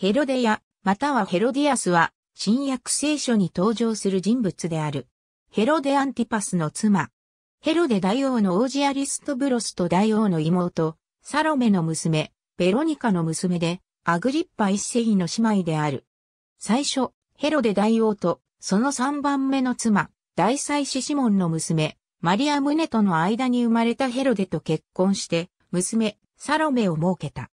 ヘロデヤ、またはヘロディアスは、新約聖書に登場する人物である。ヘロデ・アンティパスの妻。ヘロデ大王の王子アリストブロスと大王の妹、サロメの娘、ベロニカの娘で、アグリッパ一世の姉妹である。最初、ヘロデ大王と、その三番目の妻、大祭司シモンの娘、マリア・ムネとの間に生まれたヘロデと結婚して、娘、サロメを設けた。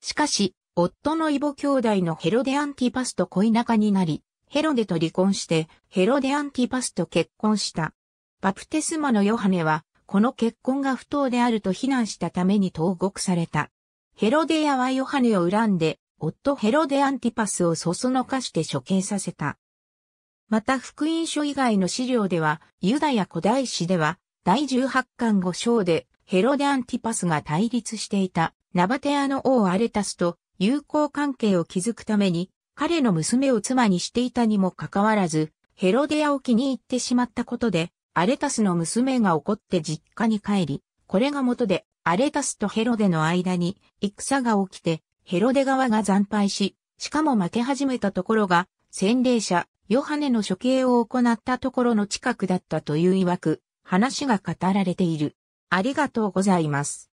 しかし、夫の異母兄弟のヘロデ・アンティパスと恋仲になり、ヘロデと離婚して、ヘロデ・アンティパスと結婚した。バプテスマのヨハネは、この結婚が不当であると非難したために投獄された。ヘロデアはヨハネを恨んで、夫ヘロデ・アンティパスをそそのかして処刑させた。また福音書以外の資料では、ユダヤ古代史では、第18巻5章で、ヘロデ・アンティパスが対立していた、ナバテアの王アレタスと、友好関係を築くために、彼の娘を妻にしていたにもかかわらず、ヘロデアを気に入ってしまったことで、アレタスの娘が怒って実家に帰り、これが元で、アレタスとヘロデの間に戦が起きて、ヘロデ側が惨敗し、しかも負け始めたところが、洗礼者、ヨハネの処刑を行ったところの近くだったという曰く、話が語られている。ありがとうございます。